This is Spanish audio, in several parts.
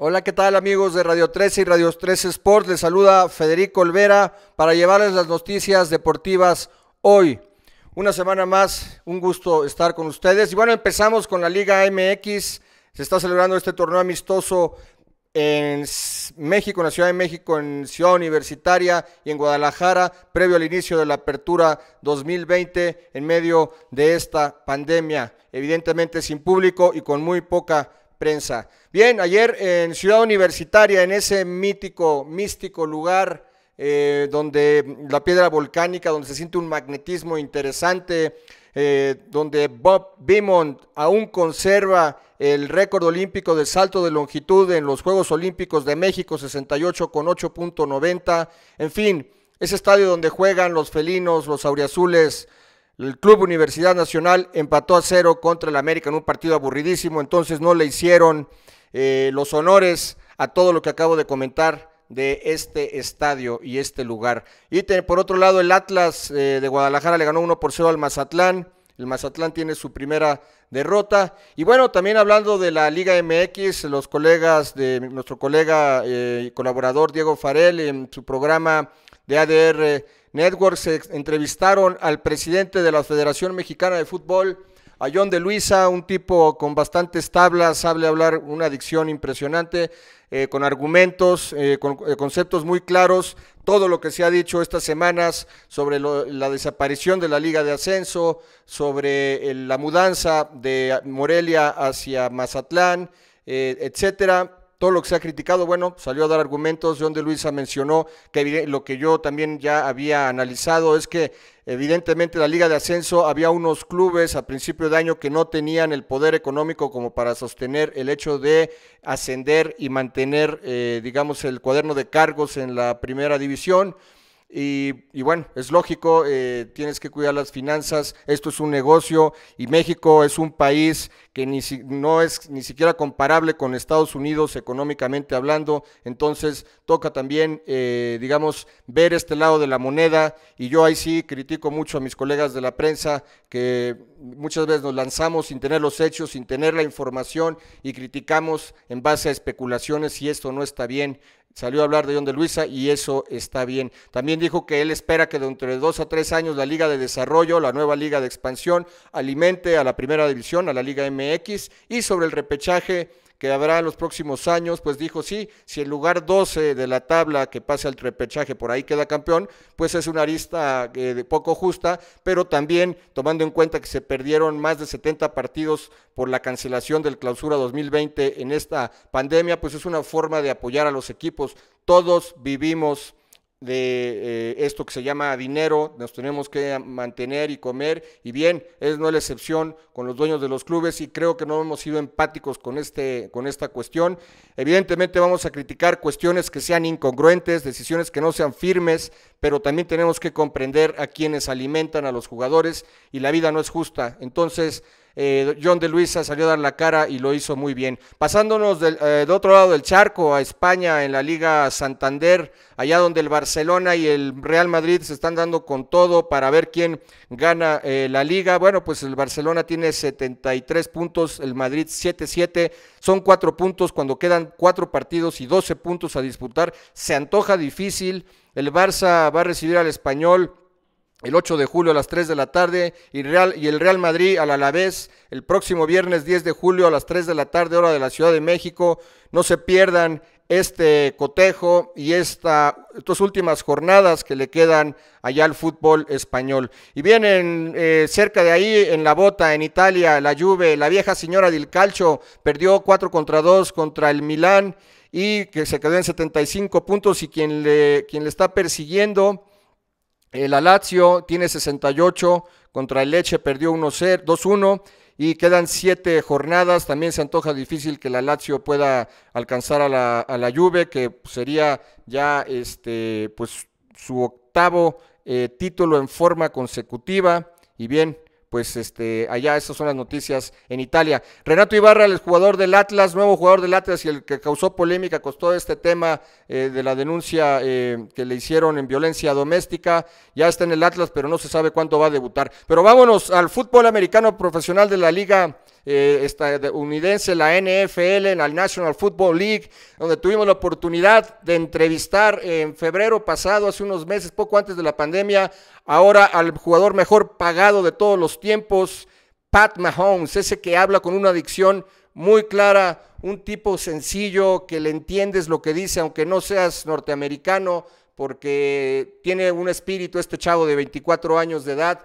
Hola, ¿qué tal amigos de Radio 13 y Radio 13 Sports. Les saluda Federico Olvera para llevarles las noticias deportivas hoy. Una semana más, un gusto estar con ustedes. Y bueno, empezamos con la Liga MX. Se está celebrando este torneo amistoso en México, en la Ciudad de México, en Ciudad Universitaria y en Guadalajara, previo al inicio de la apertura 2020 en medio de esta pandemia, evidentemente sin público y con muy poca prensa. Bien, ayer en Ciudad Universitaria, en ese mítico, místico lugar eh, donde la piedra volcánica, donde se siente un magnetismo interesante, eh, donde Bob Bimont aún conserva el récord olímpico de salto de longitud en los Juegos Olímpicos de México, 68 con 8.90. En fin, ese estadio donde juegan los felinos, los auriazules, el Club Universidad Nacional empató a cero contra el América en un partido aburridísimo, entonces no le hicieron eh, los honores a todo lo que acabo de comentar de este estadio y este lugar. Y por otro lado, el Atlas eh, de Guadalajara le ganó 1 por 0 al Mazatlán. El Mazatlán tiene su primera derrota. Y bueno, también hablando de la Liga MX, los colegas de nuestro colega eh, y colaborador Diego Farel en su programa de ADR Network se eh, entrevistaron al presidente de la Federación Mexicana de Fútbol, a John de Luisa, un tipo con bastantes tablas, sabe hablar una dicción impresionante, eh, con argumentos, eh, con conceptos muy claros, todo lo que se ha dicho estas semanas sobre la desaparición de la Liga de Ascenso, sobre la mudanza de Morelia hacia Mazatlán, etcétera todo lo que se ha criticado, bueno, salió a dar argumentos. donde de Luisa mencionó que lo que yo también ya había analizado es que evidentemente la Liga de Ascenso había unos clubes a principio de año que no tenían el poder económico como para sostener el hecho de ascender y mantener, eh, digamos, el cuaderno de cargos en la primera división. Y, bueno, es lógico, eh, tienes que cuidar las finanzas, esto es un negocio y México es un país que no es ni siquiera comparable con Estados Unidos económicamente hablando, entonces toca también, eh, digamos, ver este lado de la moneda y yo ahí sí critico mucho a mis colegas de la prensa que muchas veces nos lanzamos sin tener los hechos, sin tener la información y criticamos en base a especulaciones y esto no está bien salió a hablar de John de Luisa y eso está bien. También dijo que él espera que dentro de dos a tres años la Liga de Desarrollo, la nueva Liga de Expansión, alimente a la Primera División, a la Liga MX y sobre el repechaje que habrá en los próximos años, pues dijo, sí, si el lugar 12 de la tabla que pase al trepechaje por ahí queda campeón, pues es una arista eh, de poco justa, pero también tomando en cuenta que se perdieron más de 70 partidos por la cancelación del clausura 2020 en esta pandemia, pues es una forma de apoyar a los equipos. Todos vivimos de eh, esto que se llama dinero, nos tenemos que mantener y comer, y bien, es no la excepción con los dueños de los clubes y creo que no hemos sido empáticos con, este, con esta cuestión. Evidentemente vamos a criticar cuestiones que sean incongruentes, decisiones que no sean firmes, pero también tenemos que comprender a quienes alimentan a los jugadores y la vida no es justa. Entonces, eh, John de Luisa salió a dar la cara y lo hizo muy bien. Pasándonos del, eh, de otro lado del charco a España en la Liga Santander, allá donde el Barcelona y el Real Madrid se están dando con todo para ver quién gana eh, la liga. Bueno, pues el Barcelona tiene 73 puntos, el Madrid 7-7, son cuatro puntos cuando quedan cuatro partidos y 12 puntos a disputar. Se antoja difícil. El Barça va a recibir al español el 8 de julio a las 3 de la tarde y, el Real Madrid al Alavés el próximo viernes 10 de julio a las 3 de la tarde hora de la Ciudad de México. No se pierdan este cotejo y esta, estas últimas jornadas que le quedan allá al fútbol español. Y vienen eh, cerca de ahí, en la bota, en Italia, la Juve, la vieja señora del Calcio perdió 4 contra 2 contra el Milán y que se quedó en 75 puntos y quien le, quien le está persiguiendo el eh, Lazio tiene 68, contra el Leche perdió 2-1 y quedan siete jornadas. También se antoja difícil que la Lazio pueda alcanzar a la, a Juve, que sería ya este, pues, su octavo eh, título en forma consecutiva. Y bien, pues este, allá esas son las noticias en Italia. Renato Ibarra, el jugador del Atlas, nuevo jugador del Atlas y el que causó polémica con todo este tema eh, de la denuncia eh, que le hicieron en violencia doméstica, ya está en el Atlas, pero no se sabe cuándo va a debutar. Pero vámonos al fútbol americano profesional de la Liga eh, estadounidense, la NFL, en la National Football League, donde tuvimos la oportunidad de entrevistar en febrero pasado, hace unos meses, poco antes de la pandemia, ahora al jugador mejor pagado de todos los tiempos, Pat Mahomes, ese que habla con una adicción muy clara, un tipo sencillo que le entiendes lo que dice, aunque no seas norteamericano, porque tiene un espíritu este chavo de 24 años de edad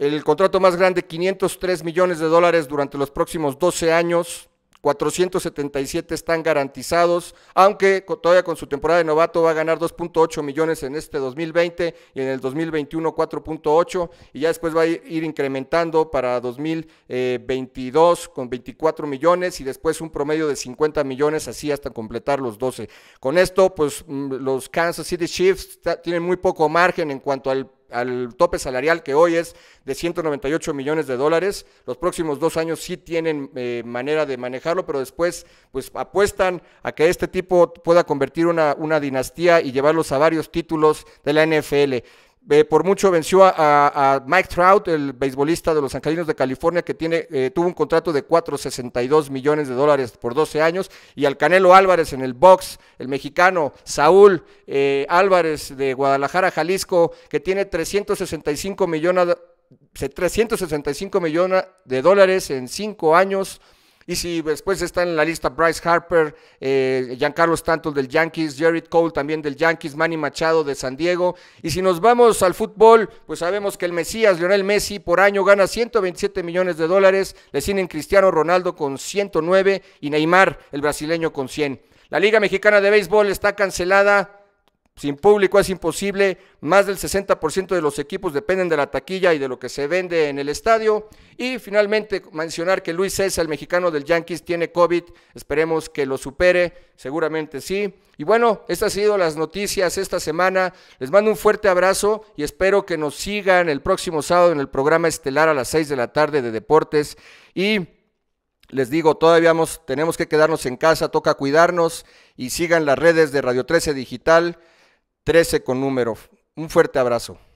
el contrato más grande, 503 millones de dólares durante los próximos 12 años, 477 están garantizados, aunque todavía con su temporada de novato va a ganar 2.8 millones en este 2020 y en el 2021 4.8 y ya después va a ir incrementando para 2022 eh, con 24 millones y después un promedio de 50 millones así hasta completar los 12. Con esto, pues mm, los Kansas City Chiefs tienen muy poco margen en cuanto al al tope salarial que hoy es de 198 millones de dólares. Los próximos dos años sí tienen eh, manera de manejarlo, pero después pues apuestan a que este tipo pueda convertir una, una dinastía y llevarlos a varios títulos de la NFL. Eh, por mucho venció a, Mike Trout, el beisbolista de los Angelinos de California, que tiene, eh, tuvo un contrato de 4,62 millones de dólares por 12 años, y al Canelo Álvarez en el box, el mexicano Saúl eh, Álvarez de Guadalajara, Jalisco, que tiene 365 millones, 365 millones de dólares en 5 años y si después están en la lista Bryce Harper, eh, Giancarlo Stanton del Yankees, Jared Cole también del Yankees, Manny Machado de San Diego. Y si nos vamos al fútbol, pues sabemos que el Mesías, Lionel Messi, por año gana 127 millones de dólares, le siguen Cristiano Ronaldo con 109 y Neymar, el brasileño, con 100. La Liga Mexicana de Béisbol está cancelada sin público es imposible, más del 60% de los equipos dependen de la taquilla y de lo que se vende en el estadio. Y finalmente mencionar que Luis César, el mexicano del Yankees, tiene COVID, esperemos que lo supere, seguramente sí. Y bueno, estas han sido las noticias esta semana, les mando un fuerte abrazo y espero que nos sigan el próximo sábado en el programa estelar a las 6 de la tarde de deportes. Y les digo, todavía tenemos que quedarnos en casa, toca cuidarnos y sigan las redes de Radio 13 Digital 13 con número. Un fuerte abrazo.